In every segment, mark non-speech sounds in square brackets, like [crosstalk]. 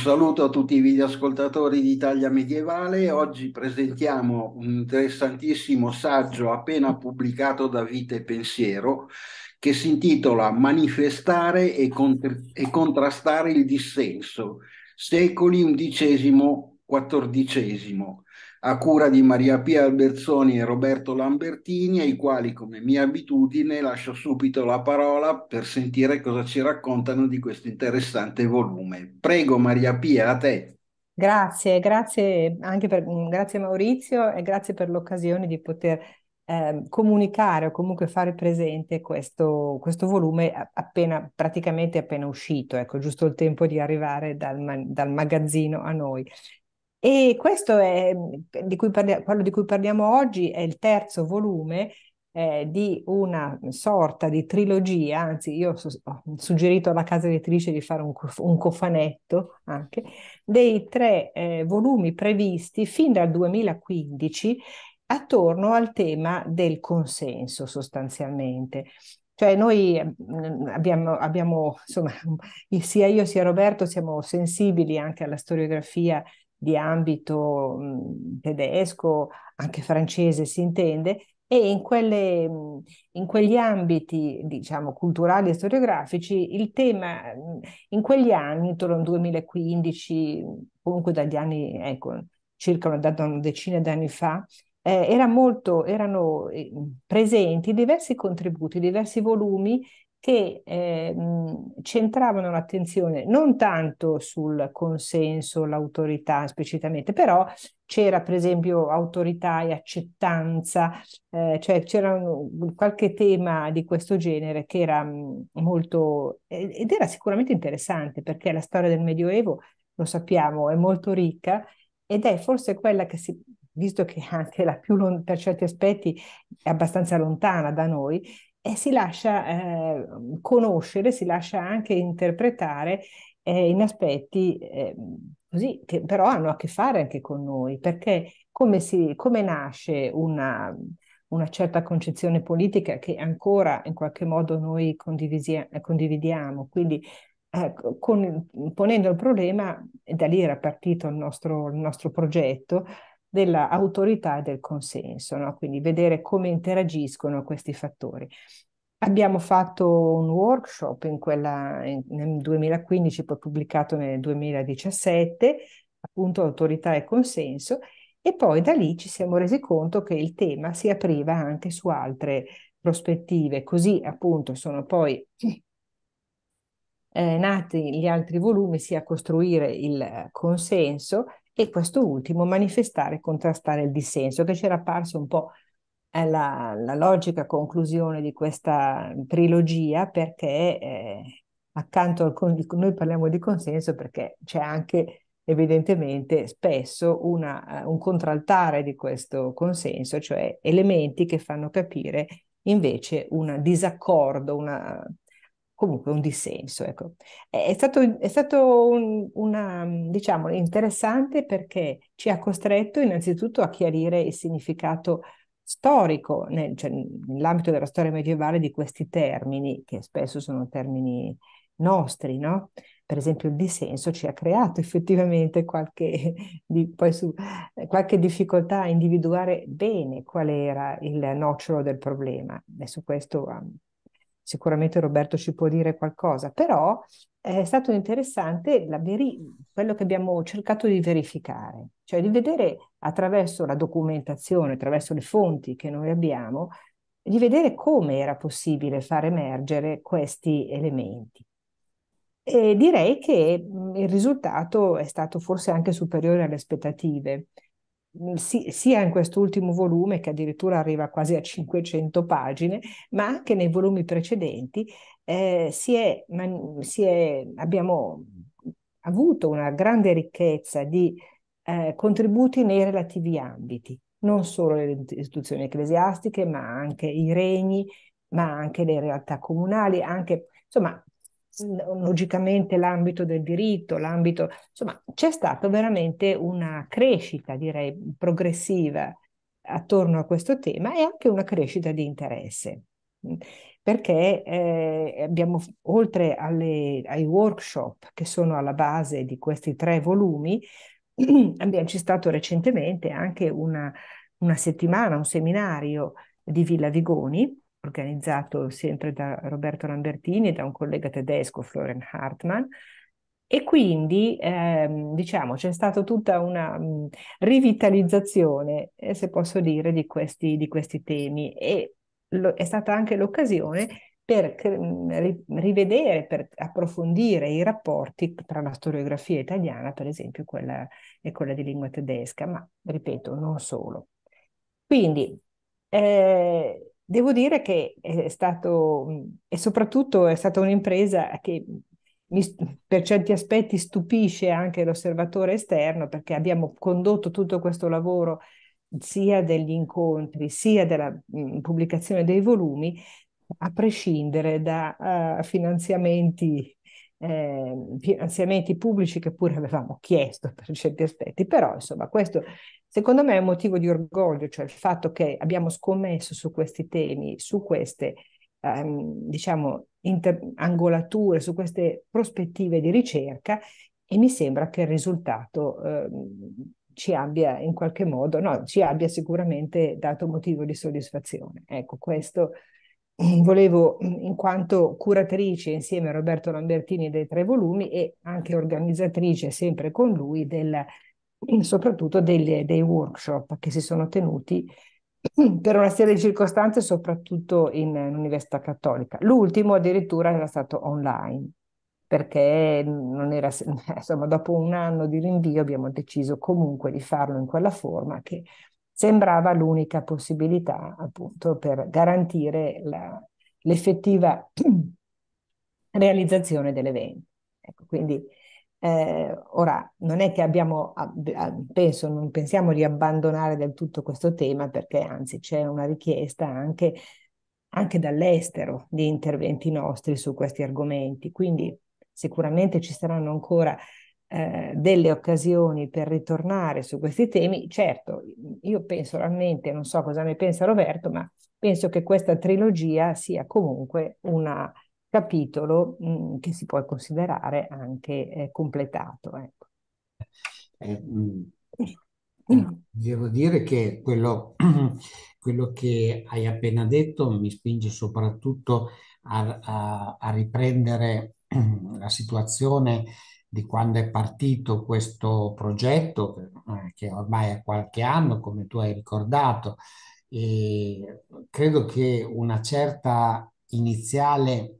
saluto a tutti i videoascoltatori di Italia Medievale. Oggi presentiamo un interessantissimo saggio appena pubblicato da Vite e Pensiero che si intitola Manifestare e, cont- e contrastare il dissenso, secoli XI-XIV a cura di Maria Pia Alberzoni e Roberto Lambertini, ai quali, come mia abitudine, lascio subito la parola per sentire cosa ci raccontano di questo interessante volume. Prego Maria Pia, a te. Grazie, grazie anche per, mm, grazie Maurizio e grazie per l'occasione di poter eh, comunicare o comunque fare presente questo, questo, volume appena, praticamente appena uscito, ecco, giusto il tempo di arrivare dal, dal magazzino a noi. E questo è, di cui parli- quello di cui parliamo oggi è il terzo volume eh, di una sorta di trilogia, anzi io so- ho suggerito alla casa editrice di fare un, co- un cofanetto anche, dei tre eh, volumi previsti fin dal 2015 attorno al tema del consenso sostanzialmente. Cioè noi eh, abbiamo, abbiamo insomma, [laughs] sia io sia Roberto siamo sensibili anche alla storiografia di ambito mhmm, tedesco, anche francese si intende, e in, quelle, mhmm, in, quegli ambiti, diciamo, culturali e storiografici, il tema mhmm, in quegli anni, intorno al 2015, comunque dagli anni, ecco, circa una, da una decina anni fa, eh, era molto, erano eh, presenti diversi contributi, diversi volumi che eh, centravano l'attenzione non tanto sul consenso, l'autorità esplicitamente, però c'era per esempio autorità e accettanza, eh, cioè c'era qualche tema di questo genere che era mm, molto ed era sicuramente interessante perché la storia del Medioevo, lo sappiamo, è molto ricca ed è forse quella che si visto che anche la più per certi aspetti è abbastanza lontana da noi, e si lascia eh, conoscere, si lascia anche interpretare eh, in aspetti eh, così, che però hanno a che fare anche con noi, perché come, si, come nasce una, una certa concezione politica che ancora in qualche modo noi condividiamo, quindi eh, con, ponendo il problema, da lì era partito il nostro, il nostro progetto, dell'autorità e del consenso, no? quindi vedere come interagiscono questi fattori. Abbiamo fatto un workshop in quella, in, nel 2015, poi pubblicato nel 2017, appunto autorità e consenso, e poi da lì ci siamo resi conto che il tema si apriva anche su altre prospettive, così appunto sono poi eh, nati gli altri volumi sia costruire il consenso e questo ultimo manifestare e contrastare il dissenso, che c'era apparso un po' la, la logica conclusione di questa trilogia perché eh, accanto al con- noi parliamo di consenso perché c'è anche evidentemente spesso una, eh, un contraltare di questo consenso, cioè elementi che fanno capire invece un disaccordo, una comunque un dissenso. Ecco. È stato, è stato un, una, diciamo, interessante perché ci ha costretto innanzitutto a chiarire il significato storico nel, cioè, nell'ambito della storia medievale di questi termini, che spesso sono termini nostri, no? Per esempio il dissenso ci ha creato effettivamente qualche, di, su, qualche difficoltà a individuare bene qual era il nocciolo del problema e su questo sicuramente Roberto ci può dire qualcosa, però eh, è stato interessante veri- quello che abbiamo cercato di verificare, cioè di vedere attraverso la documentazione, attraverso le fonti che noi abbiamo, di vedere come era possibile far emergere questi elementi. E direi che mm, il risultato è stato forse anche superiore alle aspettative si, sia in quest'ultimo volume che addirittura arriva quasi a 500 pagine, ma anche nei volumi precedenti eh, si è, man, si è, abbiamo avuto una grande ricchezza di eh, contributi nei relativi ambiti, non solo le istituzioni ecclesiastiche, ma anche i regni, ma anche le realtà comunali, anche insomma logicamente l'ambito del diritto, l'ambito, insomma, c'è stata veramente una crescita, direi, progressiva attorno a questo tema e anche una crescita di interesse. Perché eh, abbiamo, oltre alle, ai workshop che sono alla base di questi tre volumi, [clears throat] abbiamo, c'è stato recentemente anche una, una settimana, un seminario di Villa Vigoni, organizzato sempre da Roberto Lambertini e da un collega tedesco, Florian Hartmann, e quindi ehm, diciamo c'è stata tutta una mh, rivitalizzazione, eh, se posso dire, di questi, di questi temi e lo, è stata anche l'occasione per mh, rivedere, per approfondire i rapporti tra la storiografia italiana, per esempio, quella, e quella di lingua tedesca, ma ripeto, non solo. Quindi eh, Devo dire che è stato, e soprattutto è stata un'impresa che mi, per certi aspetti stupisce anche l'osservatore esterno perché abbiamo condotto tutto questo lavoro sia degli incontri sia della mh, pubblicazione dei volumi a prescindere da uh, finanziamenti, eh, finanziamenti pubblici che pure avevamo chiesto per certi aspetti, però insomma questo Secondo me è un motivo di orgoglio, cioè il fatto che abbiamo scommesso su questi temi, su queste ehm, diciamo, inter- angolature, su queste prospettive di ricerca e mi sembra che il risultato ehm, ci abbia in qualche modo, no, ci abbia sicuramente dato motivo di soddisfazione. Ecco, questo [clears throat] volevo, mhmm, in quanto curatrice insieme a Roberto Lambertini dei tre volumi e anche organizzatrice sempre con lui della soprattutto delle, dei workshop che si sono tenuti [clears throat] per una serie di circostanze, soprattutto in, in Università Cattolica. L'ultimo addirittura era stato online, perché non era, [laughs] insomma, dopo un anno di rinvio abbiamo deciso comunque di farlo in quella forma che sembrava l'unica possibilità appunto per garantire la, l'effettiva [clears throat] realizzazione dell'evento. Ecco, quindi eh, ora, non è che abbiamo, penso, non pensiamo di abbandonare del tutto questo tema perché anzi c'è una richiesta anche, anche dall'estero di interventi nostri su questi argomenti, quindi sicuramente ci saranno ancora eh, delle occasioni per ritornare su questi temi. Certo, io penso realmente, non so cosa ne pensa Roberto, ma penso che questa trilogia sia comunque una capitolo mh, mm, che si può considerare anche eh, completato. Ecco. Eh, mm, mm. eh devo dire che quello, [clears throat] quello, che hai appena detto mi spinge soprattutto a, a, a riprendere [clears throat] la situazione di quando è partito questo progetto, eh, che ormai è qualche anno, come tu hai ricordato, e credo che una certa iniziale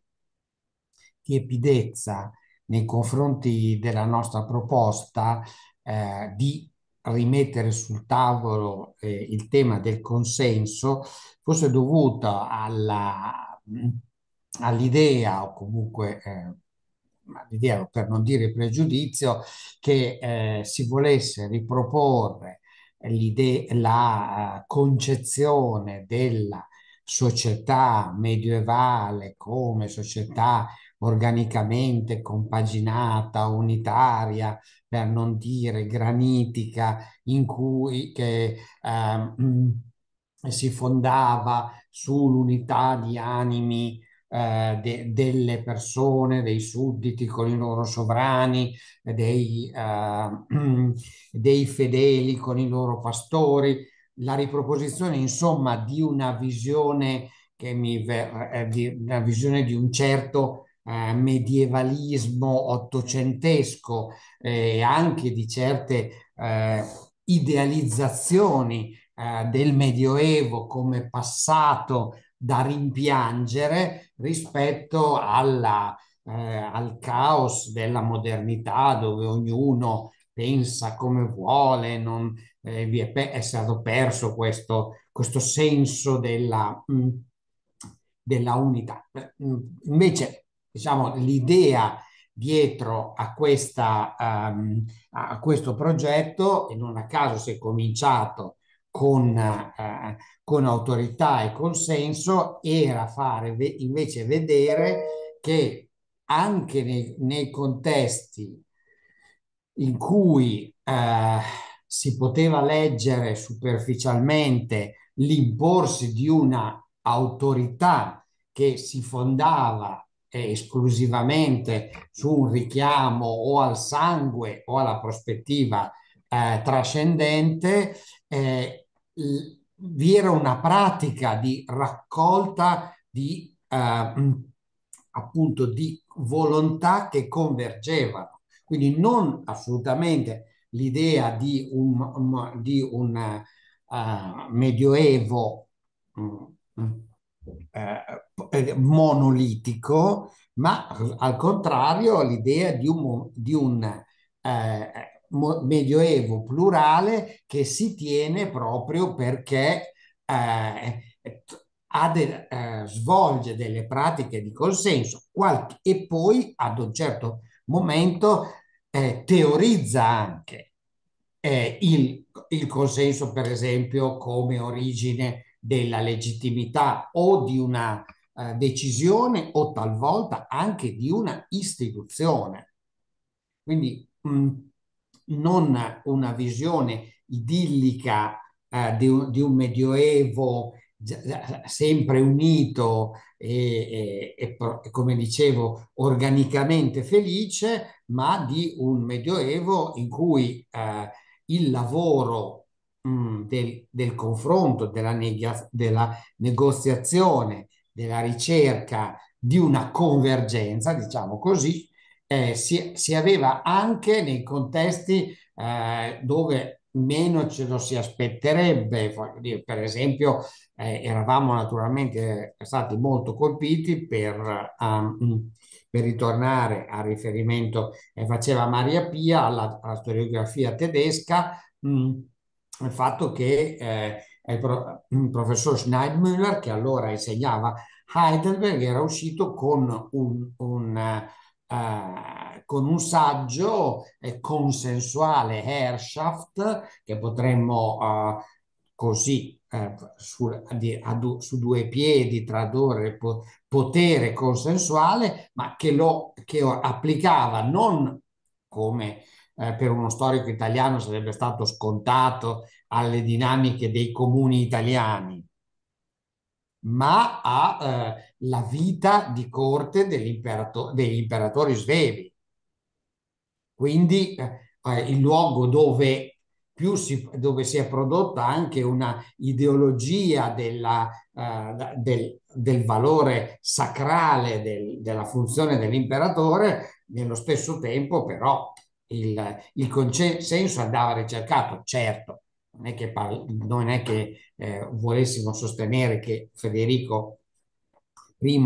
tiepidezza nei confronti della nostra proposta eh, di rimettere sul tavolo eh, il tema del consenso fosse dovuta all'idea o comunque eh, l'idea per non dire pregiudizio che eh, si volesse riproporre la concezione della società medievale come società organicamente compaginata, unitaria, per non dire granitica, in cui che, eh, [clears throat] si fondava sull'unità di animi eh, de- delle persone, dei sudditi con i loro sovrani, dei, eh, [clears throat] dei fedeli con i loro pastori, la riproposizione insomma di una visione che mi ver- di eh, una visione di un certo eh, medievalismo ottocentesco eh, e eh, anche di certe eh, idealizzazioni eh, del Medioevo come passato da rimpiangere rispetto alla, al caos della modernità dove ognuno pensa come vuole, non, eh, vi è, pe- è, stato perso questo, questo senso della, mh, mm, della unità. Mm, invece diciamo, l'idea dietro a, questa, um, a questo progetto e non a caso si è cominciato con, uh, con autorità e consenso era fare ve invece vedere che anche nei, nei contesti in cui uh, si poteva leggere superficialmente l'imporsi di una autorità che si fondava eh, esclusivamente su un richiamo o al sangue o alla prospettiva eh, trascendente, eh, vi era una pratica di raccolta di eh, appunto di volontà che convergevano. Quindi non assolutamente l'idea di un, di un uh, medioevo um, eh, monolitico, ma al contrario l'idea di un, di un eh, medioevo plurale che si tiene proprio perché eh, de, eh, svolge delle pratiche di consenso qualche, e poi ad un certo momento eh, teorizza anche eh, il, il, consenso, per esempio, come origine della legittimità o di una eh, decisione o talvolta anche di una istituzione. Quindi mh, mm, non una visione idillica eh, di, un, di, un, medioevo sempre unito e, e, e, come dicevo organicamente felice, ma di un medioevo in cui eh, il lavoro Mm, del, del, confronto, della, nega, della negoziazione, della ricerca di una convergenza, diciamo così, eh, si, si, aveva anche nei contesti eh, dove meno ce lo si aspetterebbe. per esempio, eh, eravamo naturalmente stati molto colpiti per, um, per ritornare al riferimento che eh, faceva Maria Pia alla, alla storiografia tedesca. Mh, mm, il fatto che eh, il professor Schneidmüller, che allora insegnava Heidelberg, era uscito con un, un, uh, con un saggio eh, consensuale, Herrschaft, che potremmo uh, così eh, su, ad, su, due piedi tradurre po, potere consensuale, ma che lo che applicava non come eh, per uno storico italiano sarebbe stato scontato alle dinamiche dei comuni italiani, ma alla eh, vita di corte degli, degli imperatori svevi. Quindi eh, eh, il luogo dove si, dove si è prodotta anche una ideologia della, uh, del, del, valore sacrale del, della funzione dell'imperatore, nello stesso tempo però il, il consenso andava ricercato, certo, non è che, parli, non è che eh, volessimo sostenere che Federico I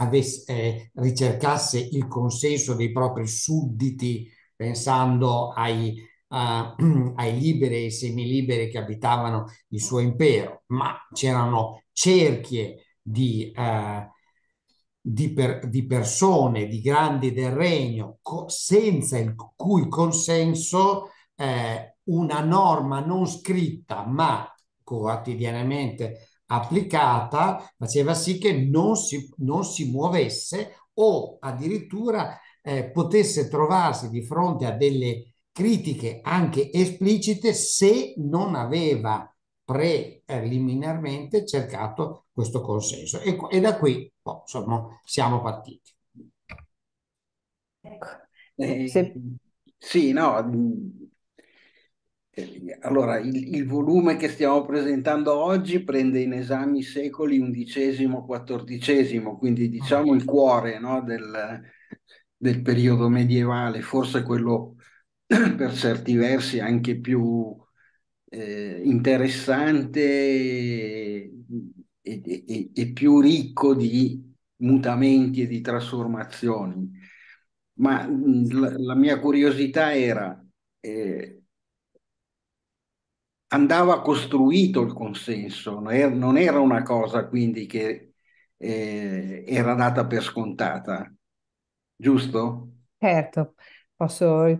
avesse, eh, ricercasse il consenso dei propri sudditi pensando ai, uh, [clears throat] ai liberi e semiliberi che abitavano il suo impero, ma c'erano cerchie di, uh, di, per, di persone, di grandi del regno, co- senza il cui consenso eh, una norma non scritta ma quotidianamente applicata faceva sì che non si, non si muovesse o addirittura eh, potesse trovarsi di fronte a delle critiche anche esplicite se non aveva preliminarmente cercato questo consenso e, e da qui oh, insomma, siamo partiti. Ecco. Eh, Se... Sì, no, eh, allora, il, il, volume che stiamo presentando oggi prende in esame i secoli XI-XIV, quindi diciamo il cuore no, del, del, periodo medievale, forse quello [clears throat] per certi versi anche più eh, interessante e, e, e, più ricco di mutamenti e di trasformazioni. Ma mm, la, la mia curiosità era, eh, andava costruito il consenso, er-, non era una cosa quindi che eh, era data per scontata, giusto? Certo, posso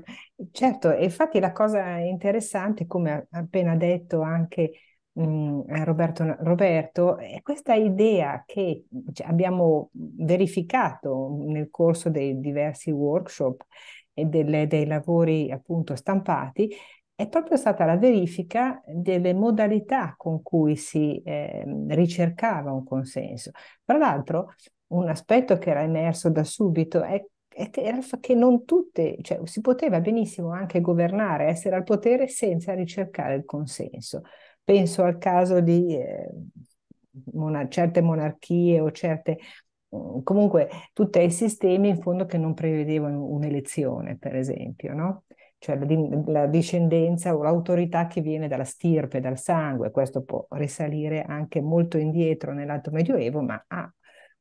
Certo, infatti la cosa interessante, come ha appena detto anche mh, mhmm, eh, Roberto, Roberto, è questa idea che cioè, abbiamo verificato nel corso dei diversi workshop e delle, dei lavori appunto stampati, è proprio stata la verifica delle modalità con cui si eh, ricercava un consenso. Tra l'altro, un aspetto che era emerso da subito è era il fatto che non tutte, cioè si poteva benissimo anche governare, essere al potere senza ricercare il consenso. Penso al caso di eh, monar- certe monarchie o certe, mm, comunque tutti i sistemi in fondo che non prevedevano un'elezione, per esempio, no? cioè la, la, discendenza o l'autorità che viene dalla stirpe, dal sangue, questo può risalire anche molto indietro nell'alto medioevo, ma ha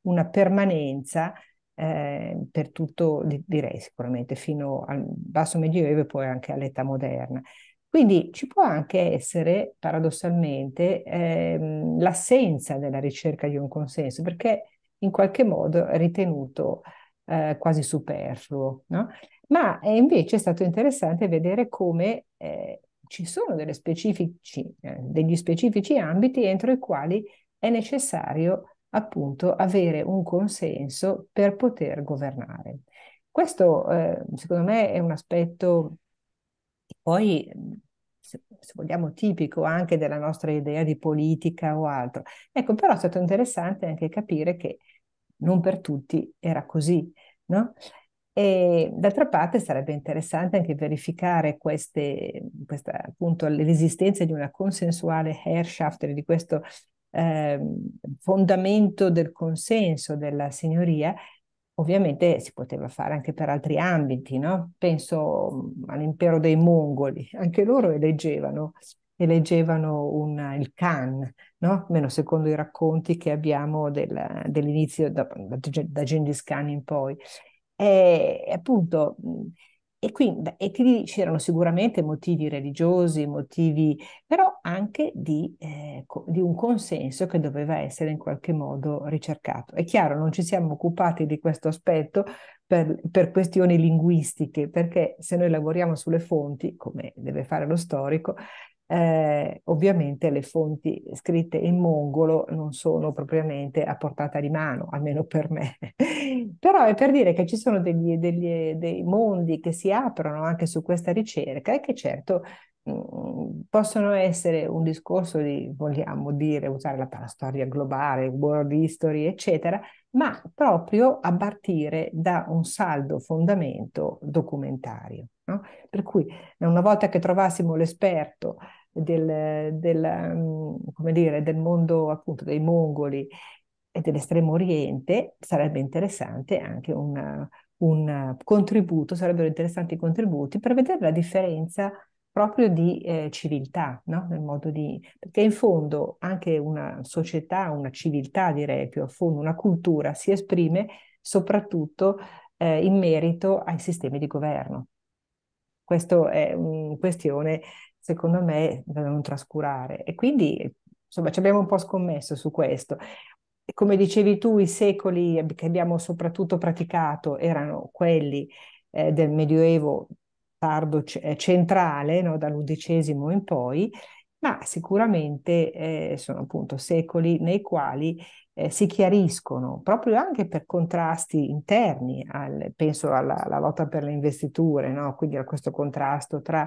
una permanenza eh, per tutto, direi sicuramente, fino al basso medioevo e poi anche all'età moderna. Quindi ci può anche essere, paradossalmente, ehm, l'assenza della ricerca di un consenso, perché in qualche modo è ritenuto eh, quasi superfluo. No? Ma è invece stato interessante vedere come eh, ci sono specifici, eh, degli specifici ambiti entro i quali è necessario appunto avere un consenso per poter governare. Questo eh, secondo me è un aspetto poi se, se, vogliamo tipico anche della nostra idea di politica o altro. Ecco, però è stato interessante anche capire che non per tutti era così, no? E d'altra parte sarebbe interessante anche verificare queste, questa, appunto, l'esistenza di una consensuale Herrschaft, di questo eh, fondamento del consenso della signoria, ovviamente si poteva fare anche per altri ambiti, no? penso all'impero dei Mongoli, anche loro eleggevano, eleggevano un, il Khan, no? almeno secondo i racconti che abbiamo del, dell'inizio da, da Genghis Khan in poi. E appunto e quindi e ti, c'erano sicuramente motivi religiosi, motivi, però anche di, eh, di, un consenso che doveva essere in qualche modo ricercato. È chiaro, non ci siamo occupati di questo aspetto per, per questioni linguistiche, perché se noi lavoriamo sulle fonti, come deve fare lo storico, eh, ovviamente le fonti scritte in mongolo non sono propriamente a portata di mano, almeno per me. [laughs] Però è per dire che ci sono degli, degli, dei mondi che si aprono anche su questa ricerca e che certo mm, possono essere un discorso di, vogliamo dire, usare la, la storia globale, world history, eccetera, ma proprio a partire da un saldo fondamento documentario. No? Per cui una volta che trovassimo l'esperto del, del, mm, dire, del mondo appunto dei mongoli e dell'estremo oriente, sarebbe interessante anche una, un contributo, sarebbero interessanti i contributi per vedere la differenza proprio di eh, civiltà, no? nel modo di... perché in fondo anche una società, una civiltà direi più a fondo, una cultura si esprime soprattutto eh, in merito ai sistemi di governo. Questo è una questione secondo me, da non trascurare. E quindi, insomma, ci abbiamo un po' scommesso su questo. Come dicevi tu, i secoli che abbiamo soprattutto praticato erano quelli eh, del Medioevo tardo eh, centrale, no? dall'undicesimo in poi, ma sicuramente eh, sono appunto secoli nei quali eh, si chiariscono proprio anche per contrasti interni, al, penso alla, alla, lotta per le investiture, no? quindi a questo contrasto tra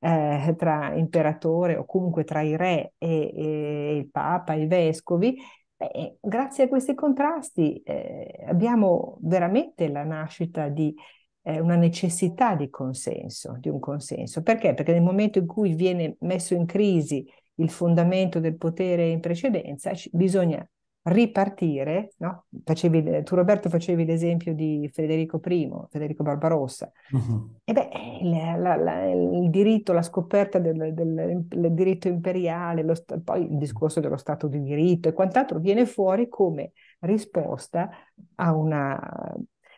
eh, tra imperatore o comunque tra i re e, e il papa, i vescovi, beh, grazie a questi contrasti eh, abbiamo veramente la nascita di eh, una necessità di consenso, di un consenso. Perché? Perché nel momento in cui viene messo in crisi il fondamento del potere in precedenza, bisogna ripartire, no? facevi, eh, tu Roberto facevi l'esempio di Federico I, Federico Barbarossa, uh-huh. e beh, la, la, la, il diritto, la scoperta del, del, del diritto imperiale, lo, poi il discorso dello Stato di diritto e quant'altro viene fuori come risposta a una,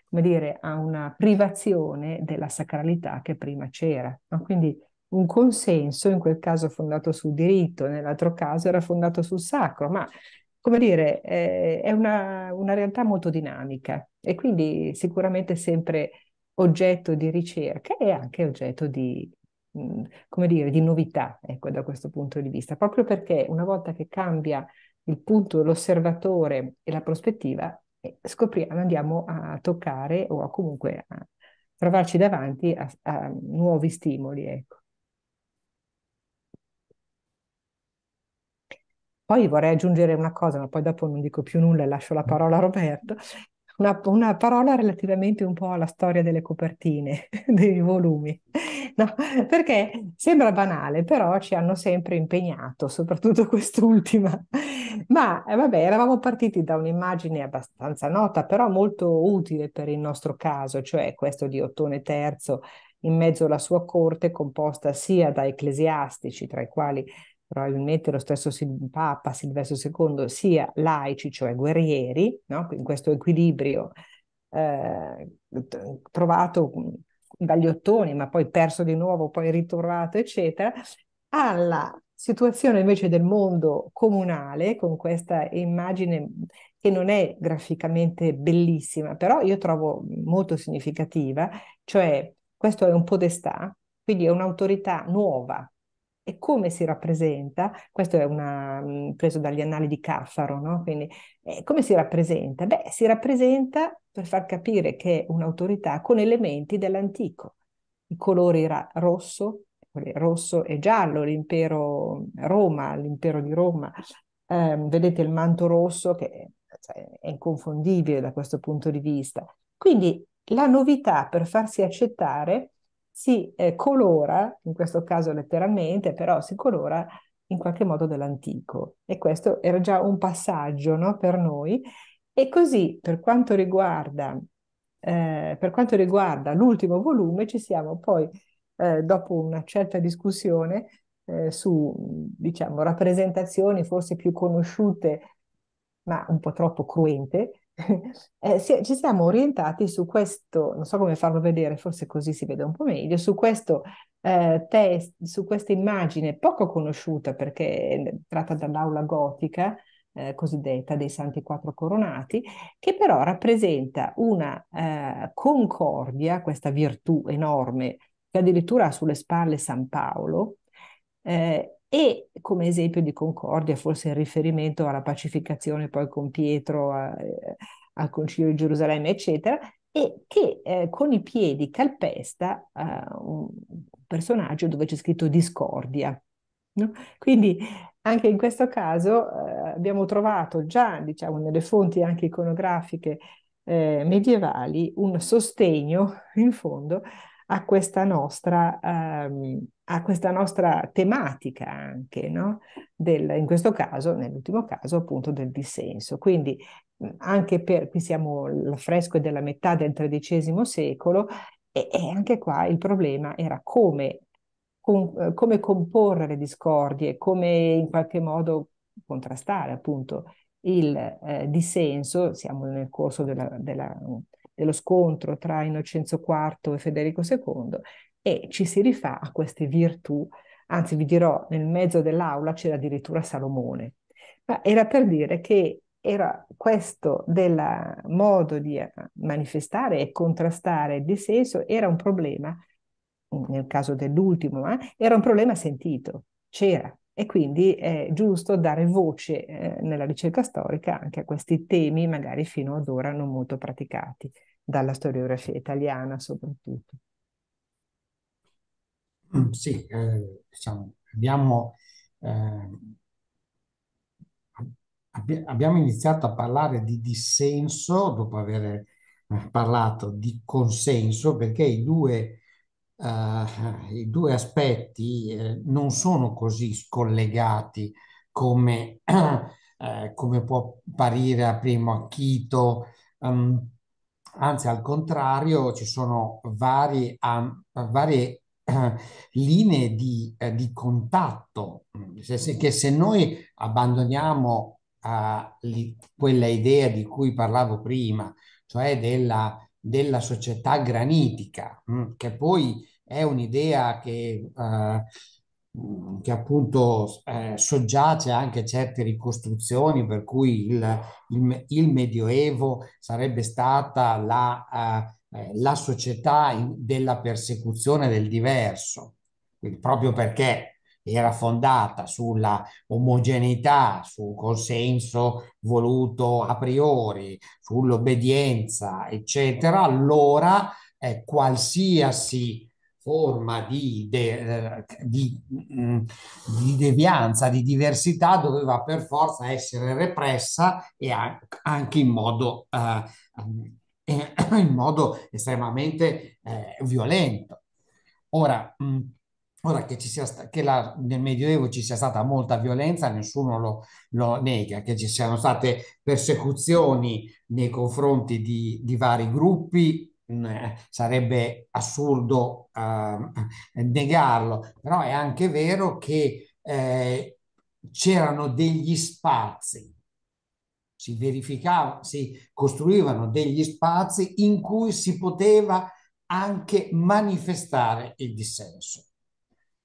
dire, a una privazione della sacralità che prima c'era. No? Quindi un consenso, in quel caso fondato sul diritto, nell'altro caso era fondato sul sacro, ma come dire, eh, è una, una, realtà molto dinamica e quindi sicuramente sempre oggetto di ricerca e anche oggetto di, mh, come dire, di novità, ecco, da questo punto di vista, proprio perché una volta che cambia il punto, l'osservatore e la prospettiva, eh, scopriamo, andiamo a toccare o a comunque a trovarci davanti a, a nuovi stimoli, ecco. Poi vorrei aggiungere una cosa, ma poi dopo non dico più nulla e lascio la parola a Roberto. Una, una, parola relativamente un po' alla storia delle copertine, [laughs] dei volumi, no, perché sembra banale, però ci hanno sempre impegnato, soprattutto quest'ultima. Ma eh, vabbè, eravamo partiti da un'immagine abbastanza nota, però molto utile per il nostro caso, cioè questo di Ottone III in mezzo alla sua corte composta sia da ecclesiastici, tra i quali probabilmente lo stesso Papa Silvestro II, sia laici, cioè guerrieri, no? in questo equilibrio eh, trovato mm, dagli ottoni, ma poi perso di nuovo, poi ritrovato, eccetera, alla situazione invece del mondo comunale con questa immagine che non è graficamente bellissima, però io trovo molto significativa, cioè questo è un podestà, quindi è un'autorità nuova, e come si rappresenta? Questo è una, mm, preso dagli annali di Caffaro, no? Quindi, eh, come si rappresenta? Beh, si rappresenta per far capire che è un'autorità con elementi dell'antico, i colori ra- rosso, rosso e giallo, l'impero Roma, l'impero di Roma, eh, vedete il manto rosso che cioè, è inconfondibile da questo punto di vista. Quindi la novità per farsi accettare si eh, colora, in questo caso letteralmente, però si colora in qualche modo dell'antico. E questo era già un passaggio no, per noi. E così, per quanto riguarda, eh, per quanto riguarda l'ultimo volume, ci siamo poi, eh, dopo una certa discussione eh, su, diciamo, rappresentazioni forse più conosciute, ma un po' troppo cruente, [laughs] eh, ci siamo orientati su questo, non so come farlo vedere, forse così si vede un po' meglio, su questo eh, test, su questa immagine poco conosciuta perché tratta dall'aula gotica, eh, cosiddetta dei Santi Quattro Coronati, che però rappresenta una eh, concordia, questa virtù enorme che addirittura ha sulle spalle San Paolo, eh, e come esempio di concordia, forse in riferimento alla pacificazione poi con Pietro a, eh, al Concilio di Gerusalemme, eccetera, e che eh, con i piedi calpesta eh, un personaggio dove c'è scritto discordia. No? Quindi anche in questo caso eh, abbiamo trovato già, diciamo, nelle fonti anche iconografiche eh, medievali un sostegno in fondo a questa nostra, ehm, a questa nostra tematica anche, no? del, in questo caso, nell'ultimo caso appunto del dissenso. Quindi anche per, qui siamo al fresco della metà del XIII secolo e, e anche qua il problema era come, com, eh, come comporre le discordie, come in qualche modo contrastare appunto il eh, dissenso, siamo nel corso della, della dello scontro tra Innocenzo IV e Federico II e ci si rifà a queste virtù, anzi vi dirò nel mezzo dell'aula c'era addirittura Salomone, ma era per dire che era questo del modo di eh, manifestare e contrastare il dissenso era un problema, nel caso dell'ultimo, eh, era un problema sentito, c'era. E quindi è giusto dare voce eh, nella ricerca storica anche a questi temi, magari fino ad ora non molto praticati dalla storiografia italiana soprattutto. Mm, sì, eh, diciamo, abbiamo, eh, abbi abbiamo, iniziato a parlare di dissenso dopo aver eh, parlato di consenso perché i due, eh, i due aspetti eh, non sono così scollegati come, [clears throat] eh, come può parire a primo acchito. Um, anzi al contrario ci sono varie, um, varie uh, linee di, uh, di contatto, se, se, che se noi abbandoniamo uh, li, quella idea di cui parlavo prima, cioè della, della società granitica, mh, mm, che poi è un'idea che eh, Mm, che appunto eh, soggiace anche a certe ricostruzioni per cui il, il, il Medioevo sarebbe stata la, eh, eh, la società in, della persecuzione del diverso, Quindi proprio perché era fondata sulla omogeneità, sul consenso voluto a priori, sull'obbedienza, eccetera, allora eh, qualsiasi forma di, de, eh, di, mm, di, devianza, di diversità doveva per forza essere repressa e anche in modo, eh, mm, eh [coughs] in modo estremamente eh, violento. Ora, mm, Ora che, sta, che la, nel Medioevo ci sia stata molta violenza, nessuno lo, lo, nega, che ci siano state persecuzioni nei confronti di, di vari gruppi Mm, eh, sarebbe assurdo eh, [laughs] negarlo, però è anche vero che eh, c'erano degli spazi, si verificava, si costruivano degli spazi in cui si poteva anche manifestare il dissenso.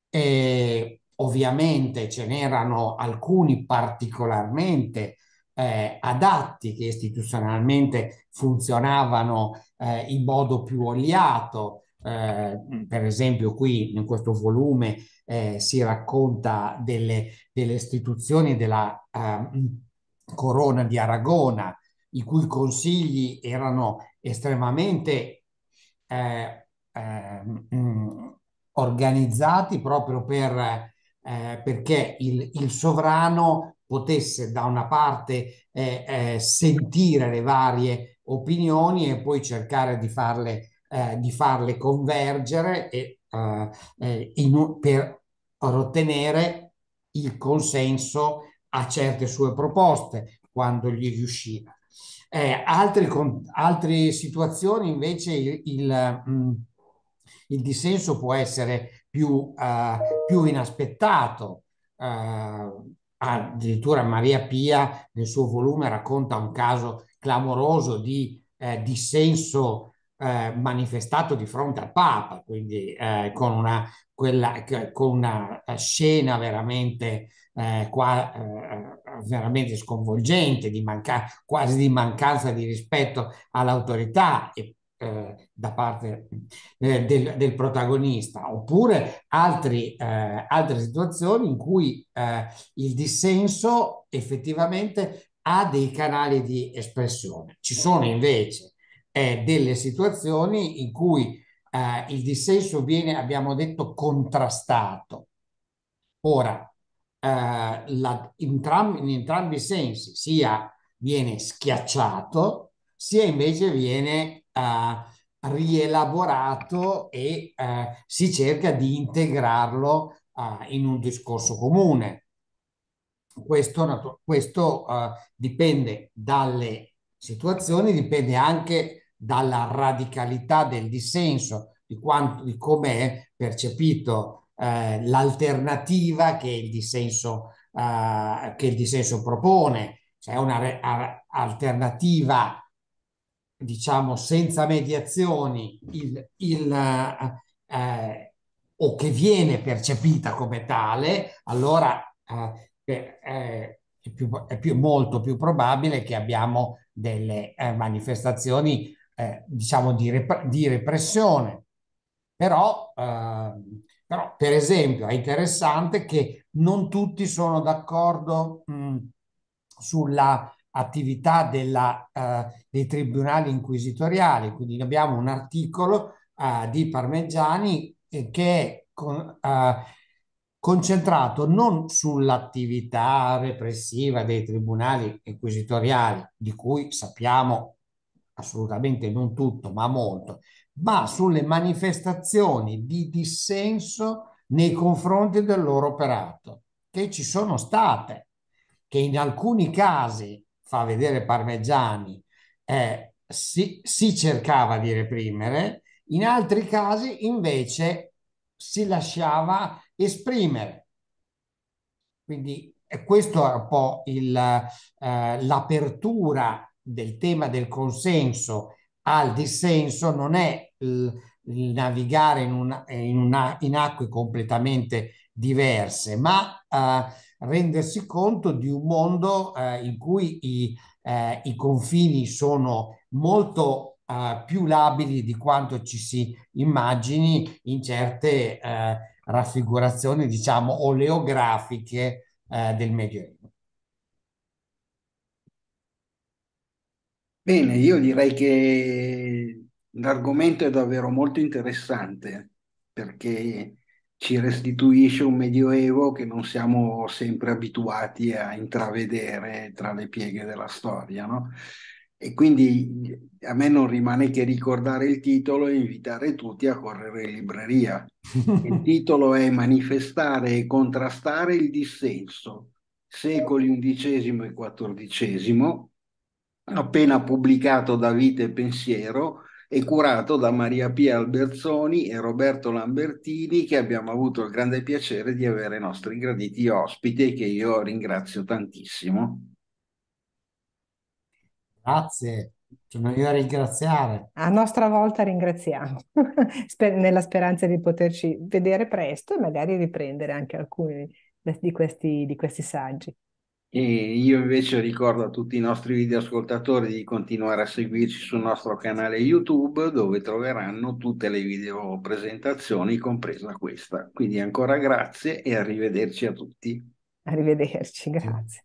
E ovviamente ce n'erano alcuni particolarmente eh, adatti che istituzionalmente funzionavano eh, in modo più oliato. Eh, mm. per esempio qui in questo volume eh, si racconta delle, delle istituzioni della ehm, corona di Aragona, i cui consigli erano estremamente eh, ehm, mm, organizzati proprio per, eh, perché il, il sovrano potesse da una parte eh, eh, sentire le varie opinioni e poi cercare di farle, eh, di farle convergere e, eh, eh in, per ottenere il consenso a certe sue proposte quando gli riusciva. Eh, altre, con, altre situazioni invece il, il, mh, mm, il dissenso può essere più, eh, più inaspettato. Eh, addirittura Maria Pia nel suo volume racconta un caso clamoroso di eh, dissenso eh, manifestato di fronte al Papa, quindi eh, con, una, quella, con, una, eh, scena veramente, eh, qua, eh, veramente sconvolgente, di manca- quasi di mancanza di rispetto all'autorità e, da parte del, del, protagonista, oppure altri, altre situazioni in cui il dissenso effettivamente ha dei canali di espressione. Ci sono invece eh, delle situazioni in cui eh, il dissenso viene, abbiamo detto, contrastato. Ora, eh, la, in, tram, in entrambi i sensi, sia viene schiacciato, sia invece viene eh, rielaborato e eh, si cerca di integrarlo eh, in un discorso comune questo, questo uh, dipende dalle situazioni, dipende anche dalla radicalità del dissenso, di, di come è percepito eh, l'alternativa che il dissenso, eh, che il dissenso propone, cioè un'alternativa diciamo senza mediazioni il, il, eh, eh, o che viene percepita come tale, allora eh, che è, più, è più, molto più probabile che abbiamo delle eh, manifestazioni, eh, diciamo, di, rep- di, repressione. Però, eh, però, per esempio, è interessante che non tutti sono d'accordo mh, mm, sulla attività della, eh, dei tribunali inquisitoriali. Quindi abbiamo un articolo eh, di Parmigiani eh, che con, eh, concentrato non sull'attività repressiva dei tribunali inquisitoriali, di cui sappiamo assolutamente non tutto, ma molto, ma sulle manifestazioni di dissenso nei confronti del loro operato, che ci sono state, che in alcuni casi, fa vedere Parmegiani, eh, si, si cercava di reprimere, in altri casi invece si lasciava esprimere. Quindi questo è un po' eh, l'apertura eh, del tema del consenso al dissenso, non è il, il navigare in, una, in, una, in, acque completamente diverse, ma eh, rendersi conto di un mondo eh, in cui i, eh, i confini sono molto eh, più labili di quanto ci si immagini in certe eh, raffigurazioni, diciamo, oleografiche eh, del Medioevo. Bene, io direi che l'argomento è davvero molto interessante perché ci restituisce un medioevo che non siamo sempre abituati a intravedere tra le pieghe della storia, no? E quindi a me non rimane che ricordare il titolo e invitare tutti a correre in libreria. Il [laughs] titolo è Manifestare e contrastare il dissenso, secoli XI e XIV, appena pubblicato da Vite e Pensiero e curato da Maria Pia Alberzoni e Roberto Lambertini, che abbiamo avuto il grande piacere di avere i nostri graditi ospiti e che io ringrazio tantissimo. Grazie, c'è cioè, io a ringraziare. A nostra volta ringraziamo, [laughs] nella speranza di poterci vedere presto e magari riprendere anche alcuni di questi, di questi saggi. E io invece ricordo a tutti i nostri videoascoltatori di continuare a seguirci sul nostro canale YouTube dove troveranno tutte le video presentazioni, compresa questa. Quindi ancora grazie e arrivederci a tutti. Arrivederci, grazie.